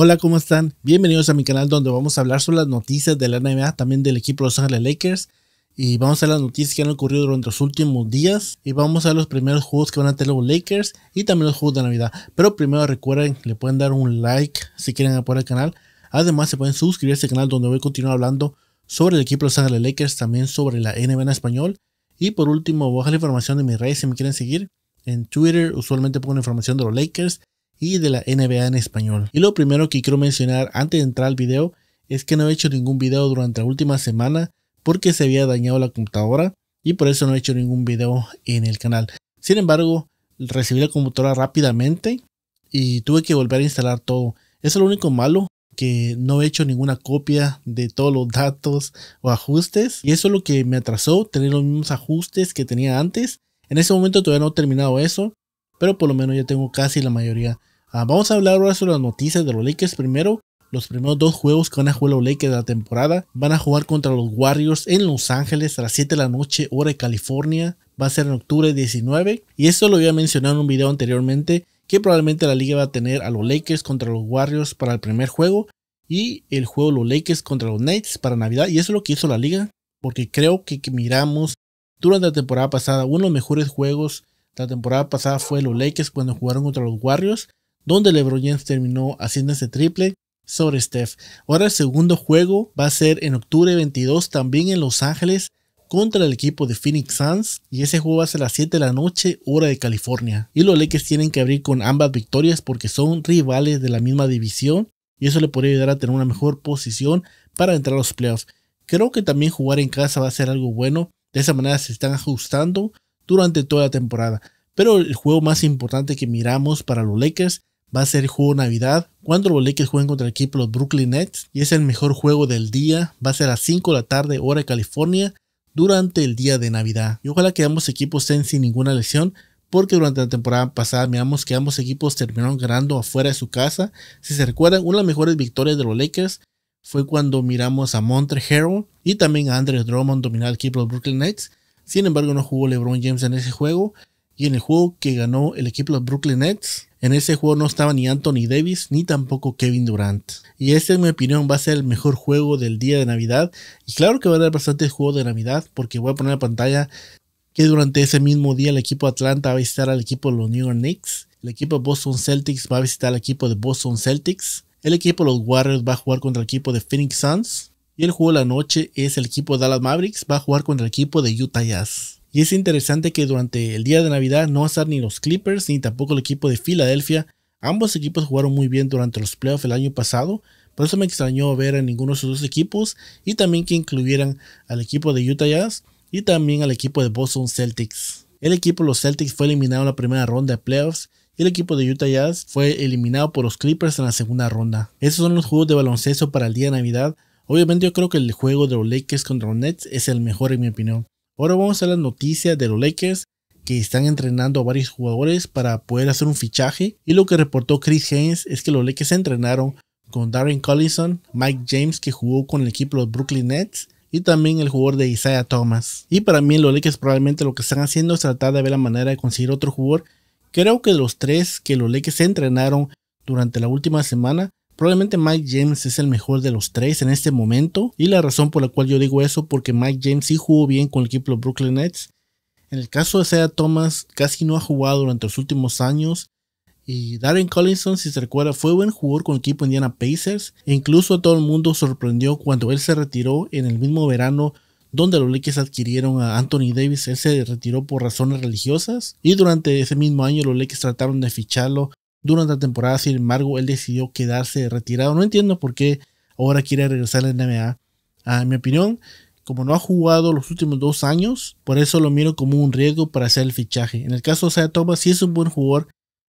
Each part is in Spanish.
Hola, ¿cómo están? Bienvenidos a mi canal donde vamos a hablar sobre las noticias de la NBA, también del equipo Los Ángeles Lakers. Y vamos a ver las noticias que han ocurrido durante los últimos días. Y vamos a ver los primeros juegos que van a tener los Lakers y también los juegos de Navidad. Pero primero recuerden, le pueden dar un like si quieren apoyar el canal. Además, se pueden suscribir a este canal donde voy a continuar hablando sobre el equipo Los Ángeles Lakers, también sobre la NBA en español. Y por último, voy a dejar la información de mis redes si me quieren seguir. En Twitter usualmente pongo la información de los Lakers y de la NBA en español. Y lo primero que quiero mencionar antes de entrar al video es que no he hecho ningún video durante la última semana porque se había dañado la computadora y por eso no he hecho ningún video en el canal. Sin embargo, recibí la computadora rápidamente y tuve que volver a instalar todo. Eso es lo único malo, que no he hecho ninguna copia de todos los datos o ajustes. Y eso es lo que me atrasó, tener los mismos ajustes que tenía antes. En ese momento todavía no he terminado eso pero por lo menos ya tengo casi la mayoría. Ah, vamos a hablar ahora sobre las noticias de los Lakers primero. Los primeros dos juegos que van a jugar los Lakers de la temporada van a jugar contra los Warriors en Los Ángeles a las 7 de la noche, hora de California. Va a ser en octubre 19. Y esto lo había mencionado en un video anteriormente, que probablemente la liga va a tener a los Lakers contra los Warriors para el primer juego y el juego los Lakers contra los Knights para Navidad. Y eso es lo que hizo la liga, porque creo que miramos durante la temporada pasada unos mejores juegos la temporada pasada fue los Lakers cuando jugaron contra los Warriors, donde LeBron James terminó haciendo ese triple sobre Steph. Ahora el segundo juego va a ser en octubre 22 también en Los Ángeles contra el equipo de Phoenix Suns y ese juego va a ser a las 7 de la noche hora de California. Y los Lakers tienen que abrir con ambas victorias porque son rivales de la misma división y eso le podría ayudar a tener una mejor posición para entrar a los playoffs. Creo que también jugar en casa va a ser algo bueno. De esa manera se están ajustando durante toda la temporada. Pero el juego más importante que miramos para los Lakers va a ser el juego Navidad, cuando los Lakers jueguen contra el equipo los Brooklyn Nets, y es el mejor juego del día, va a ser a las 5 de la tarde hora de California durante el día de Navidad. Y ojalá que ambos equipos estén sin ninguna lesión, porque durante la temporada pasada miramos que ambos equipos terminaron ganando afuera de su casa. Si se recuerdan, una de las mejores victorias de los Lakers fue cuando miramos a Montre Harrell y también a Andrew Drummond dominar el equipo de los Brooklyn Nets. Sin embargo, no jugó LeBron James en ese juego. Y en el juego que ganó el equipo de Brooklyn Nets, en ese juego no estaba ni Anthony Davis ni tampoco Kevin Durant. Y este, en mi opinión, va a ser el mejor juego del día de Navidad. Y claro que va a dar bastante juego de Navidad, porque voy a poner en pantalla que durante ese mismo día el equipo de Atlanta va a visitar al equipo de los New York Knicks. El equipo de Boston Celtics va a visitar al equipo de Boston Celtics. El equipo de los Warriors va a jugar contra el equipo de Phoenix Suns. Y el juego de la noche es el equipo de Dallas Mavericks, va a jugar contra el equipo de Utah Jazz. Y es interesante que durante el día de Navidad no va a estar ni los Clippers ni tampoco el equipo de Filadelfia. Ambos equipos jugaron muy bien durante los playoffs el año pasado, por eso me extrañó ver a ninguno de sus dos equipos y también que incluyeran al equipo de Utah Jazz y también al equipo de Boston Celtics. El equipo de los Celtics fue eliminado en la primera ronda de playoffs y el equipo de Utah Jazz fue eliminado por los Clippers en la segunda ronda. Esos son los juegos de baloncesto para el día de Navidad. Obviamente yo creo que el juego de los Lakers contra los Nets es el mejor en mi opinión. Ahora vamos a las noticias de los Lakers que están entrenando a varios jugadores para poder hacer un fichaje y lo que reportó Chris Haynes es que los Lakers entrenaron con Darren Collison, Mike James que jugó con el equipo de los Brooklyn Nets y también el jugador de Isaiah Thomas. Y para mí los Lakers probablemente lo que están haciendo es tratar de ver la manera de conseguir otro jugador. Creo que los tres que los Lakers entrenaron durante la última semana Probablemente Mike James es el mejor de los tres en este momento y la razón por la cual yo digo eso porque Mike James sí jugó bien con el equipo de Brooklyn Nets. En el caso de Sea Thomas casi no ha jugado durante los últimos años y Darren Collinson, si se recuerda, fue buen jugador con el equipo Indiana Pacers. E incluso a todo el mundo sorprendió cuando él se retiró en el mismo verano donde los Lakers adquirieron a Anthony Davis. Él se retiró por razones religiosas y durante ese mismo año los Lakers trataron de ficharlo durante la temporada. Sin embargo, él decidió quedarse retirado. No entiendo por qué ahora quiere regresar al la NBA. a ah, en mi opinión, como no ha jugado los últimos dos años, por eso lo miro como un riesgo para hacer el fichaje. En el caso de Thomas, sí es un buen jugador,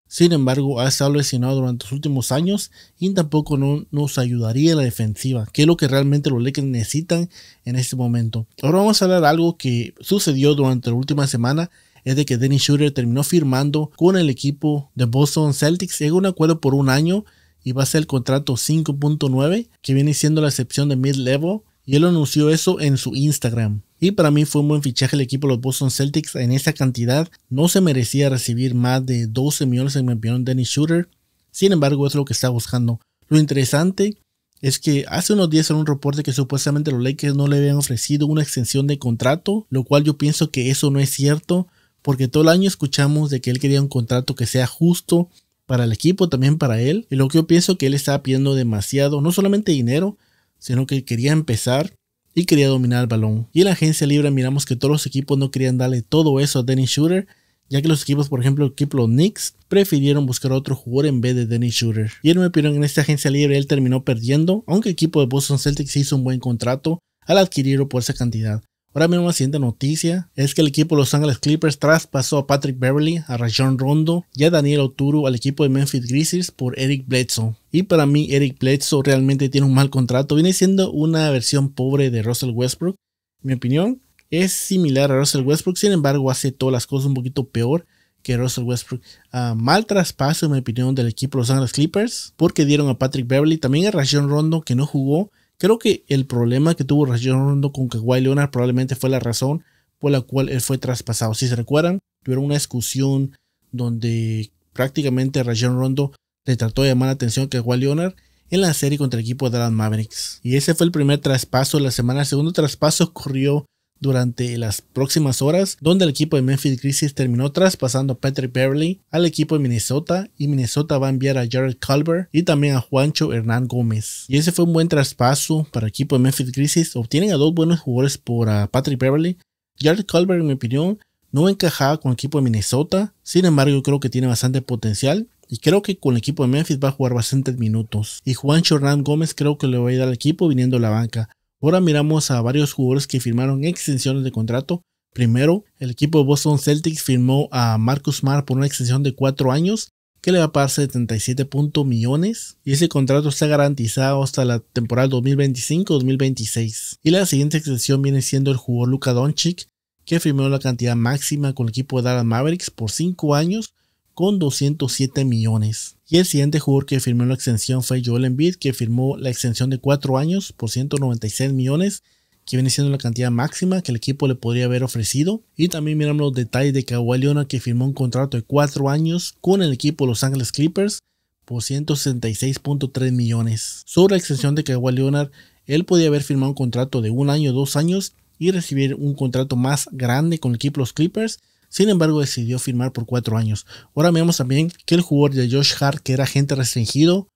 sin embargo, ha estado lesionado durante los últimos años y tampoco no, nos ayudaría en la defensiva, que es lo que realmente los Lakers necesitan en este momento. Ahora vamos a hablar de algo que sucedió durante la última semana es de que Dennis Shooter terminó firmando con el equipo de Boston Celtics. Llegó un acuerdo por un año y va a ser el contrato 5.9, que viene siendo la excepción de mid-level. Y él anunció eso en su Instagram. Y para mí fue un buen fichaje el equipo de los Boston Celtics en esa cantidad. No se merecía recibir más de 12 millones en mi opinión Dennis Shooter. Sin embargo, es lo que está buscando. Lo interesante es que hace unos días en un reporte que supuestamente los Lakers no le habían ofrecido una extensión de contrato, lo cual yo pienso que eso no es cierto porque todo el año escuchamos de que él quería un contrato que sea justo para el equipo, también para él. Y lo que yo pienso que él estaba pidiendo demasiado, no solamente dinero, sino que quería empezar y quería dominar el balón. Y en la agencia libre miramos que todos los equipos no querían darle todo eso a Dennis Shooter, ya que los equipos, por ejemplo, el equipo los Knicks, prefirieron buscar a otro jugador en vez de Dennis Shooter. Y en mi opinión, en esta agencia libre él terminó perdiendo, aunque el equipo de Boston Celtics hizo un buen contrato al adquirirlo por esa cantidad. Ahora mismo la siguiente noticia es que el equipo Los Angeles Clippers traspasó a Patrick Beverly, a Rajon Rondo y a Daniel Oturu al equipo de Memphis Grizzlies por Eric Bledsoe. Y para mí Eric Bledsoe realmente tiene un mal contrato, viene siendo una versión pobre de Russell Westbrook. mi opinión es similar a Russell Westbrook, sin embargo hace todas las cosas un poquito peor que Russell Westbrook. Ah, mal traspaso en mi opinión del equipo Los Angeles Clippers porque dieron a Patrick Beverly, también a Rajon Rondo que no jugó Creo que el problema que tuvo Rajon Rondo con Kawhi Leonard probablemente fue la razón por la cual él fue traspasado. Si se recuerdan, tuvieron una discusión donde prácticamente Rajon Rondo le trató de llamar la atención a Kawhi Leonard en la serie contra el equipo de Dallas Mavericks. Y ese fue el primer traspaso de la semana. El segundo traspaso ocurrió durante las próximas horas, donde el equipo de Memphis Grizzlies terminó traspasando a Patrick Beverly al equipo de Minnesota y Minnesota va a enviar a Jared Culver y también a Juancho Hernán Gómez. Y ese fue un buen traspaso para el equipo de Memphis Grizzlies. Obtienen a dos buenos jugadores por Patrick Beverly. Jared Culver, en mi opinión, no encajaba con el equipo de Minnesota. Sin embargo, yo creo que tiene bastante potencial. Y creo que con el equipo de Memphis va a jugar bastantes minutos. Y Juancho Hernán Gómez creo que le va a ir al equipo viniendo a la banca. Ahora miramos a varios jugadores que firmaron extensiones de contrato. Primero, el equipo de Boston Celtics firmó a Marcus Smart por una extensión de 4 años que le va a pagar 77. millones y ese contrato está garantizado hasta la temporada 2025-2026. Y la siguiente extensión viene siendo el jugador Luka Doncic que firmó la cantidad máxima con el equipo de Dallas Mavericks por 5 años con 207 millones. Y el siguiente jugador que firmó la extensión fue Joel Embiid, que firmó la extensión de 4 años por 196 millones, que viene siendo la cantidad máxima que el equipo le podría haber ofrecido. Y también miramos los detalles de Kawhi Leonard, que firmó un contrato de 4 años con el equipo Los Ángeles Clippers por 166.3 millones. Sobre la extensión de Kawhi Leonard, él podía haber firmado un contrato de un año, 2 años y recibir un contrato más grande con el equipo Los Clippers sin embargo, decidió firmar por cuatro años. Ahora vemos también que el jugador de Josh Hart, que era agente restringido,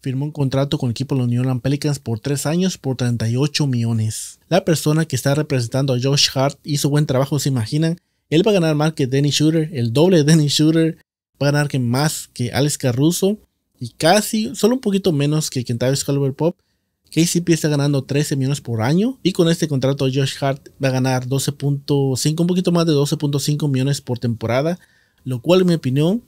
firmó un contrato con el equipo de la Unión Orleans Pelicans por 3 años por 38 millones. La persona que está representando a Josh Hart hizo buen trabajo, se imaginan. Él va a ganar más que Danny Shooter, el doble de Danny Shooter, va a ganar más que Alex Caruso y casi, solo un poquito menos que Kentavious Caldwell Pop. KCP está ganando 13 millones por año y con este contrato Josh Hart va a ganar 12.5, un poquito más de 12.5 millones por temporada, lo cual en mi opinión,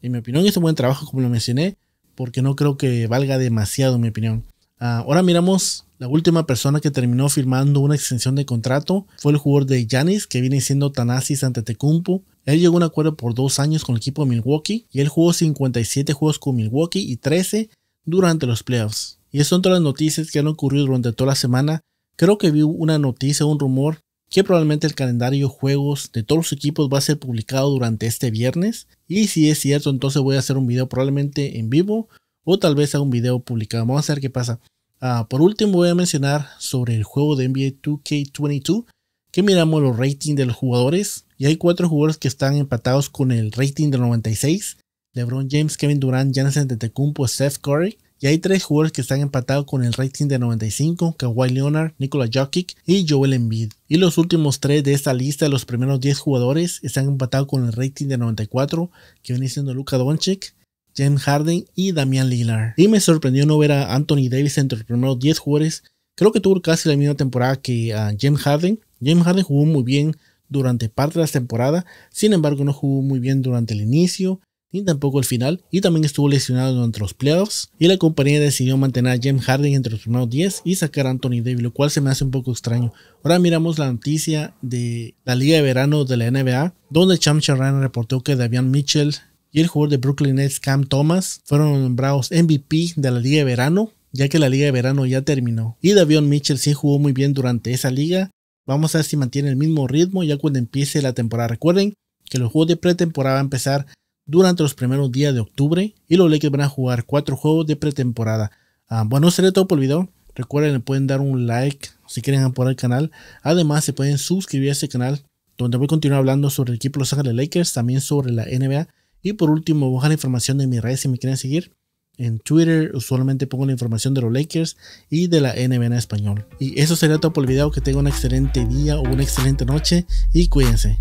en mi opinión es un buen trabajo como lo mencioné, porque no creo que valga demasiado en mi opinión. Ah, ahora miramos la última persona que terminó firmando una extensión de contrato fue el jugador de Yanis que viene siendo Tanasis Antetokounmpo. Él llegó a un acuerdo por dos años con el equipo de Milwaukee y él jugó 57 juegos con Milwaukee y 13 durante los playoffs. Y son todas las noticias que han ocurrido durante toda la semana. Creo que vi una noticia, un rumor, que probablemente el calendario juegos de todos los equipos va a ser publicado durante este viernes. Y si es cierto, entonces voy a hacer un video probablemente en vivo o tal vez a un video publicado. Vamos a ver qué pasa. Ah, por último voy a mencionar sobre el juego de NBA 2K22 que miramos los ratings de los jugadores y hay cuatro jugadores que están empatados con el rating del 96. LeBron James, Kevin Durant, Giannis Antetokounmpo, Steph Curry. Y hay tres jugadores que están empatados con el rating de 95, Kawhi Leonard, Nikola Jokic y Joel Embiid. Y los últimos tres de esta lista, los primeros 10 jugadores, están empatados con el rating de 94, que viene siendo Luka Doncic, James Harden y Damian Lillard. Y me sorprendió no ver a Anthony Davis entre los primeros 10 jugadores. Creo que tuvo casi la misma temporada que a James Harden. James Harden jugó muy bien durante parte de la temporada, sin embargo no jugó muy bien durante el inicio ni tampoco el final, y también estuvo lesionado durante los playoffs. Y la compañía decidió mantener a James Harden entre los primeros 10 y sacar a Anthony Davis, lo cual se me hace un poco extraño. Ahora miramos la noticia de la Liga de Verano de la NBA, donde Cham Charan reportó que Davian Mitchell y el jugador de Brooklyn Nets Cam Thomas fueron nombrados MVP de la Liga de Verano, ya que la Liga de Verano ya terminó. Y Davion Mitchell sí jugó muy bien durante esa liga. Vamos a ver si mantiene el mismo ritmo ya cuando empiece la temporada. Recuerden que los juegos de pretemporada van a empezar durante los primeros días de octubre y los Lakers van a jugar cuatro juegos de pretemporada. Ah, bueno, bueno, sería todo por el video. Recuerden, le pueden dar un like si quieren apoyar el canal. Además, se pueden suscribir a este canal donde voy a continuar hablando sobre el equipo Los Ángeles Lakers, también sobre la NBA. Y por último, la información de mis redes si me quieren seguir. En Twitter usualmente pongo la información de los Lakers y de la NBA en español. Y eso sería todo por el video. Que tengan un excelente día o una excelente noche y cuídense.